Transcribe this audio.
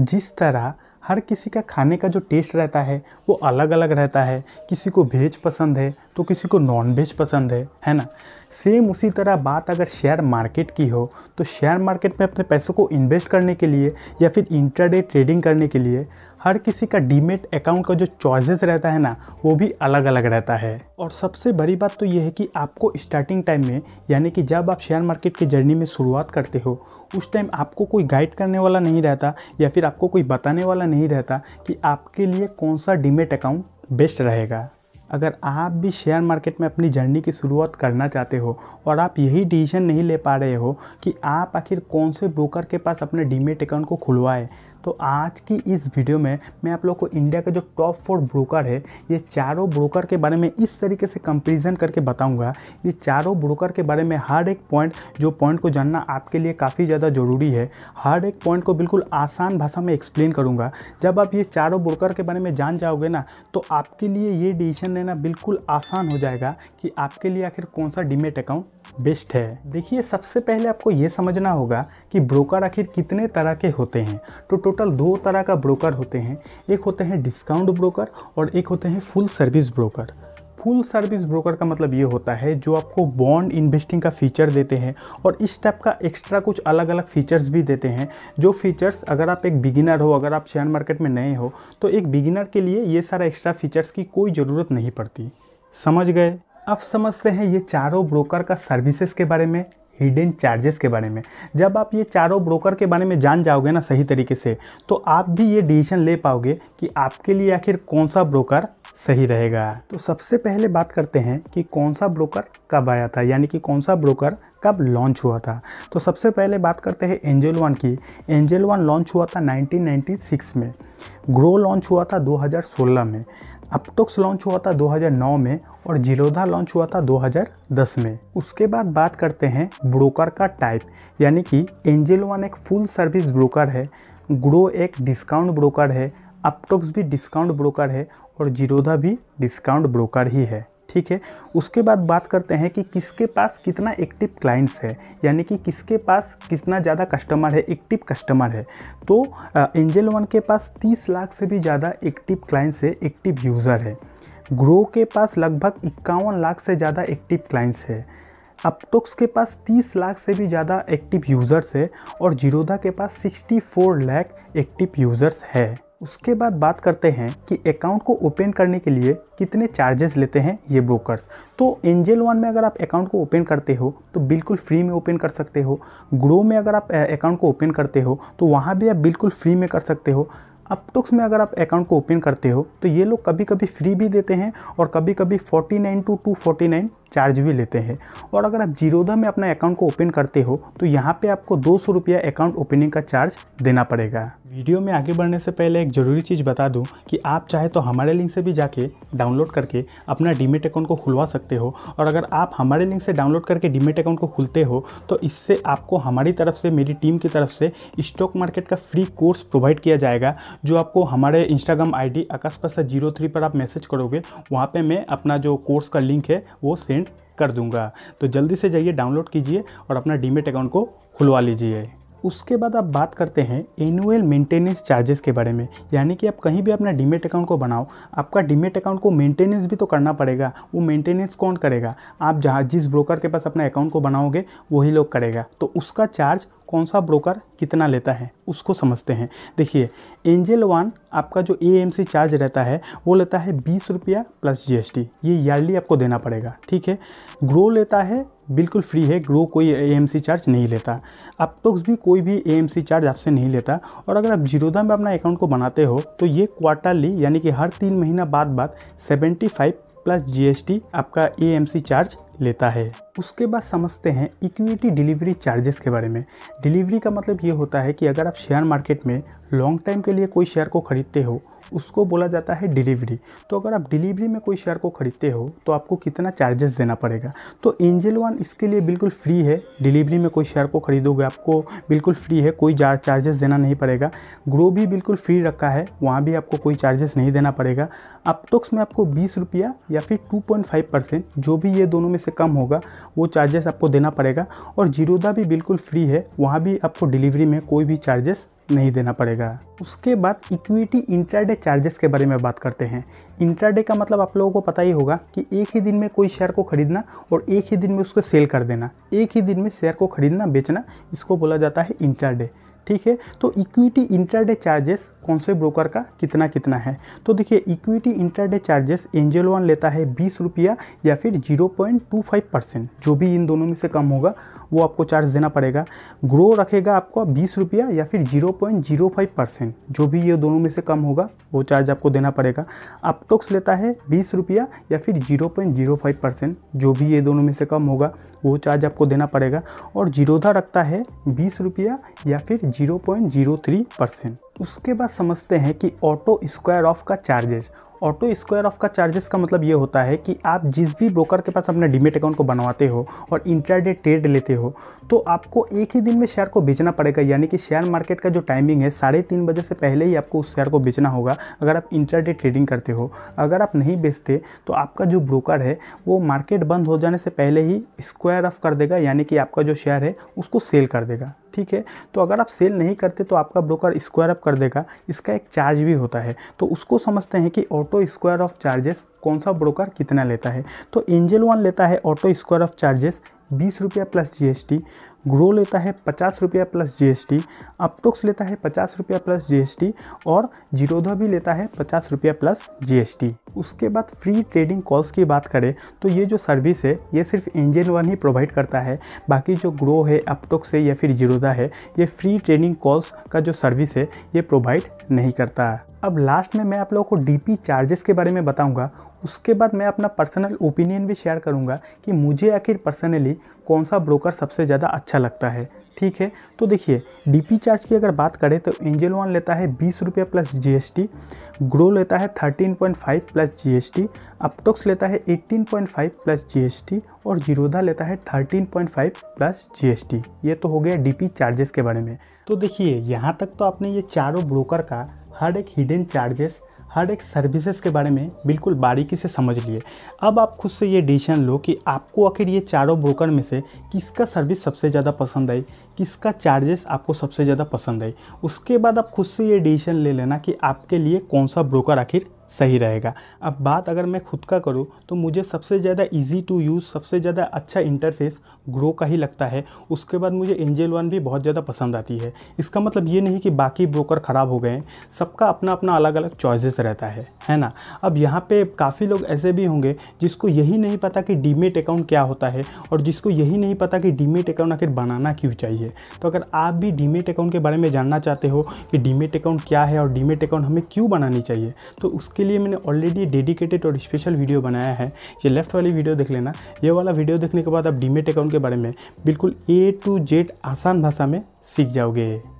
जिस तरह हर किसी का खाने का जो टेस्ट रहता है वो अलग अलग रहता है किसी को भेज पसंद है तो किसी को नॉन वेज पसंद है है ना सेम उसी तरह बात अगर शेयर मार्केट की हो तो शेयर मार्केट में अपने पैसों को इन्वेस्ट करने के लिए या फिर इंटरडे ट्रेडिंग करने के लिए हर किसी का डीमेट अकाउंट का जो चॉइसेस रहता है ना वो भी अलग अलग रहता है और सबसे बड़ी बात तो ये है कि आपको स्टार्टिंग टाइम में यानी कि जब आप शेयर मार्केट की जर्नी में शुरुआत करते हो उस टाइम आपको कोई गाइड करने वाला नहीं रहता या फिर आपको कोई बताने वाला नहीं रहता कि आपके लिए कौन सा डीमेट अकाउंट बेस्ट रहेगा अगर आप भी शेयर मार्केट में अपनी जर्नी की शुरुआत करना चाहते हो और आप यही डिसीजन नहीं ले पा रहे हो कि आप आखिर कौन से ब्रोकर के पास अपने डीमेट अकाउंट को खुलवाएं तो आज की इस वीडियो में मैं आप लोग को इंडिया का जो टॉप फोर ब्रोकर है ये चारों ब्रोकर के बारे में इस तरीके से कंपेरिजन करके बताऊँगा ये चारों ब्रोकर के बारे में हर एक पॉइंट जो पॉइंट को जानना आपके लिए काफ़ी ज़्यादा ज़रूरी है हर एक पॉइंट को बिल्कुल आसान भाषा में एक्सप्लेन करूँगा जब आप ये चारों ब्रोकर के बारे में जान जाओगे ना तो आपके लिए ये डिसीजन लेना बिल्कुल आसान हो जाएगा कि आपके लिए आखिर कौन सा डीमेट अकाउंट बेस्ट है देखिए सबसे पहले आपको ये समझना होगा कि ब्रोकर आखिर कितने तरह के होते हैं तो टोटल दो तरह का ब्रोकर होते हैं एक होते हैं डिस्काउंट ब्रोकर और एक होते हैं full service broker full service broker का मतलब ये होता है जो आपको बॉन्ड इन्वेस्टिंग का फीचर देते हैं और इस टाइप का एक्स्ट्रा कुछ अलग अलग फीचर्स भी देते हैं जो फीचर्स अगर आप एक बिगिनर हो अगर आप शेयर मार्केट में नए हो तो एक बिगिनर के लिए ये सारा एक्स्ट्रा फीचर्स की कोई ज़रूरत नहीं पड़ती समझ गए अब समझते हैं ये चारों ब्रोकर का सर्विसेज के बारे में हिडन चार्जेस के बारे में जब आप ये चारों ब्रोकर के बारे में जान जाओगे ना सही तरीके से तो आप भी ये डिसीजन ले पाओगे कि आपके लिए आखिर कौन सा ब्रोकर सही रहेगा तो सबसे पहले बात करते हैं कि कौन सा ब्रोकर कब आया था यानी कि कौन सा ब्रोकर कब लॉन्च हुआ था तो सबसे पहले बात करते हैं एंजल वन की एंजल वन लॉन्च हुआ था 1996 में ग्रो लॉन्च हुआ था 2016 में अपटोक्स लॉन्च हुआ था 2009 में और जिलोधा लॉन्च हुआ था 2010 में उसके बाद बात करते हैं ब्रोकर का टाइप यानी कि एंजल वन एक फुल सर्विस ब्रोकर है ग्रो एक डिस्काउंट ब्रोकर है अपटोक्स भी डिस्काउंट ब्रोकर है और जिरोधा भी डिस्काउंट ब्रोकर ही है ठीक है उसके बाद बात करते हैं कि किसके पास कितना एक्टिव क्लाइंट्स है यानी कि किसके पास कितना ज़्यादा कस्टमर है एक्टिव कस्टमर है तो एंजल वन के पास 30 लाख से भी ज़्यादा एक्टिव क्लाइंट्स है एक्टिव यूज़र है ग्रो के पास लगभग इक्यावन लाख से ज़्यादा एक्टिव क्लाइंट्स है अपटोक्स के पास 30 लाख से भी ज़्यादा एक्टिव यूज़र्स है और जीरोधा के पास 64 लाख एक्टिव यूज़र्स है उसके बाद बात करते हैं कि अकाउंट को ओपन करने के लिए कितने चार्जेस लेते हैं ये ब्रोकर्स तो एंजल वन में अगर आप अकाउंट को ओपन करते हो तो बिल्कुल फ्री में ओपन कर सकते हो ग्रो में अगर आप अकाउंट को ओपन करते हो तो वहाँ भी आप बिल्कुल फ्री में कर सकते हो अपटुक्स में अगर आप अकाउंट को ओपन करते हो तो ये लोग कभी कभी फ्री भी देते हैं और कभी कभी फोर्टी टू टू चार्ज भी लेते हैं और अगर आप जीरोधा में अपना अकाउंट को ओपन करते हो तो यहाँ पे आपको दो सौ रुपया अकाउंट ओपनिंग का चार्ज देना पड़ेगा वीडियो में आगे बढ़ने से पहले एक ज़रूरी चीज़ बता दूँ कि आप चाहे तो हमारे लिंक से भी जाके डाउनलोड करके अपना डीमेट अकाउंट को खुलवा सकते हो और अगर आप हमारे लिंक से डाउनलोड करके डीमेट अकाउंट को खुलते हो तो इससे आपको हमारी तरफ से मेरी टीम की तरफ से स्टॉक मार्केट का फ्री कोर्स प्रोवाइड किया जाएगा जो आपको हमारे इंस्टाग्राम आई डी पर आप मैसेज करोगे वहाँ पर मैं अपना जो कोर्स का लिंक है वो सेंड कर दूंगा तो जल्दी से जाइए डाउनलोड कीजिए और अपना डीमेट अकाउंट को खुलवा लीजिए उसके बाद आप बात करते हैं एनुअल मेंटेनेंस चार्जेस के बारे में यानी कि आप कहीं भी अपना डीमेट अकाउंट को बनाओ आपका डीमेट अकाउंट को मेंटेनेंस भी तो करना पड़ेगा वो मेंटेनेंस कौन करेगा आप जहाँ जिस ब्रोकर के पास अपना अकाउंट को बनाओगे वही लोग करेगा तो उसका चार्ज कौन सा ब्रोकर कितना लेता है उसको समझते हैं देखिए एंजल वन आपका जो ए चार्ज रहता है वो लेता है बीस रुपया प्लस जीएसटी ये ईयरली आपको देना पड़ेगा ठीक है ग्रो लेता है बिल्कुल फ्री है ग्रो कोई ए चार्ज नहीं लेता अब तो भी कोई भी ए चार्ज आपसे नहीं लेता और अगर आप जीरोधा में अपना अकाउंट को बनाते हो तो ये क्वार्टरली यानी कि हर तीन महीना बाद बाद सेवेंटी फाइव प्लस जीएसटी आपका एएमसी चार्ज लेता है उसके बाद समझते हैं इक्विटी डिलीवरी चार्जेस के बारे में डिलीवरी का मतलब ये होता है कि अगर आप शेयर मार्केट में लॉन्ग टाइम के लिए कोई शेयर को खरीदते हो उसको बोला जाता है डिलीवरी तो अगर आप डिलीवरी में कोई शेयर को ख़रीदते हो तो आपको कितना चार्जेस देना पड़ेगा तो एंजल वन इसके लिए बिल्कुल फ्री है डिलीवरी में कोई शेयर को ख़रीदोगे आपको बिल्कुल फ्री है कोई चार्जेस देना नहीं पड़ेगा ग्रो भी बिल्कुल फ्री रखा है वहाँ भी आपको कोई चार्जेस नहीं देना पड़ेगा अपटॉक्स में आपको बीस रुपया या फिर टू पॉइंट फाइव परसेंट जो भी ये दोनों में से कम होगा वो चार्जेस आपको देना पड़ेगा और जीरोदा भी बिल्कुल फ्री है वहाँ भी आपको डिलीवरी में कोई भी चार्जेस नहीं देना पड़ेगा उसके बाद इक्विटी इंट्राडे चार्जेस के बारे में बात करते हैं इंट्राडे का मतलब आप लोगों को पता ही होगा कि एक ही दिन में कोई शेयर को खरीदना और एक ही दिन में उसको सेल कर देना एक ही दिन में शेयर को खरीदना बेचना इसको बोला जाता है इंट्राडे ठीक है तो इक्विटी इंट्राडे चार्जेस कौन से ब्रोकर का कितना कितना है तो देखिए equity intraday charges Angel One लेता है बीस रुपया या फिर zero point two five percent जो भी इन दोनों में से कम होगा वो आपको चार्ज देना पड़ेगा ग्रो रखेगा आपको बीस रुपया या फिर zero point zero five percent जो भी ये दोनों में से कम होगा वो चार्ज आपको देना पड़ेगा अपटोक्स लेता है बीस रुपया या फिर zero point zero five percent जो भी ये दोनों में से कम होगा वो चार्ज आपको देना पड़ेगा और जीरोधा रखता है बीस रुपया या फिर zero point zero three percent उसके बाद समझते हैं कि ऑटो स्क्वायर ऑफ का चार्जेस ऑटो स्क्वायर ऑफ का चार्जेस का मतलब ये होता है कि आप जिस भी ब्रोकर के पास अपने डीमेट अकाउंट को बनवाते हो और इंटरडे ट्रेड लेते हो तो आपको एक ही दिन में शेयर को बेचना पड़ेगा यानी कि शेयर मार्केट का जो टाइमिंग है साढ़े तीन बजे से पहले ही आपको उस शेयर को बेचना होगा अगर आप इंटरडे ट्रेडिंग करते हो अगर आप नहीं बेचते तो आपका जो ब्रोकर है वो मार्केट बंद हो जाने से पहले ही स्क्वायर ऑफ कर देगा यानी कि आपका जो शेयर है उसको सेल कर देगा ठीक है तो अगर आप सेल नहीं करते तो आपका ब्रोकर स्क्वायर अप कर देगा इसका एक चार्ज भी होता है तो उसको समझते हैं कि ऑटो स्क्वायर ऑफ चार्जेस कौन सा ब्रोकर कितना लेता है तो एंजल वन लेता है ऑटो स्क्वायर ऑफ चार्जेस बीस रुपया प्लस जीएसटी ग्रो लेता है पचास रुपया प्लस जीएसटी अपटोक्स लेता है पचास रुपया प्लस जीएसटी और जीरोधा भी लेता है पचास रुपया प्लस जीएसटी उसके बाद फ्री ट्रेडिंग कॉल्स की बात करें तो ये जो सर्विस है ये सिर्फ इंजन वन ही प्रोवाइड करता है बाकी जो ग्रो है अपटोक्स है या फिर जीरोधा है ये फ्री ट्रेडिंग कॉल्स का जो सर्विस है ये प्रोवाइड नहीं करता है अब लास्ट में मैं आप लोगों को डी चार्जेस के बारे में बताऊँगा उसके बाद मैं अपना पर्सनल ओपिनियन भी शेयर करूंगा कि मुझे आखिर पर्सनली कौन सा ब्रोकर सबसे ज़्यादा अच्छा लगता है ठीक है तो देखिए डीपी चार्ज की अगर बात करें तो एंजल वन लेता है बीस रुपये प्लस जीएसटी ग्रो लेता है thirteen point five plus GST Upstox लेता है eighteen point five plus GST और जीरोधा लेता है thirteen point five plus GST ये तो हो गया डीपी चार्जेस के बारे में तो देखिए यहाँ तक तो आपने ये चारों ब्रोकर का हर एक हिडन चार्जेस हर एक सर्विसेज के बारे में बिल्कुल बारीकी से समझ लिए अब आप खुद से ये डिसीजन लो कि आपको आखिर ये चारों ब्रोकर में से किसका सर्विस सबसे ज़्यादा पसंद आई किसका चार्जेस आपको सबसे ज़्यादा पसंद है उसके बाद आप खुद से ये डिसीजन ले लेना कि आपके लिए कौन सा ब्रोकर आखिर सही रहेगा अब बात अगर मैं खुद का करूँ तो मुझे सबसे ज़्यादा इजी टू यूज़ सबसे ज़्यादा अच्छा इंटरफेस ग्रो का ही लगता है उसके बाद मुझे एंजल वन भी बहुत ज़्यादा पसंद आती है इसका मतलब ये नहीं कि बाकी ब्रोकर ख़राब हो गए सबका अपना अपना अलग अलग चॉइसेस रहता है है ना अब यहाँ पे काफ़ी लोग ऐसे भी होंगे जिसको यही नहीं पता कि डीमेट अकाउंट क्या होता है और जिसको यही नहीं पता कि डीमेट अकाउंट आखिर बनाना क्यों चाहिए है तो अगर आप भी डीमेट अकाउंट के बारे में जानना चाहते हो कि डीमेट अकाउंट क्या है और डीमेट अकाउंट हमें क्यों बनानी चाहिए तो उसके लिए मैंने ऑलरेडी डेडिकेटेड और स्पेशल वीडियो बनाया है ये लेफ्ट वाली वीडियो देख लेना ये वाला वीडियो देखने के बाद आप डीमेट अकाउंट के बारे में बिल्कुल ए टू जेड आसान भाषा में सीख जाओगे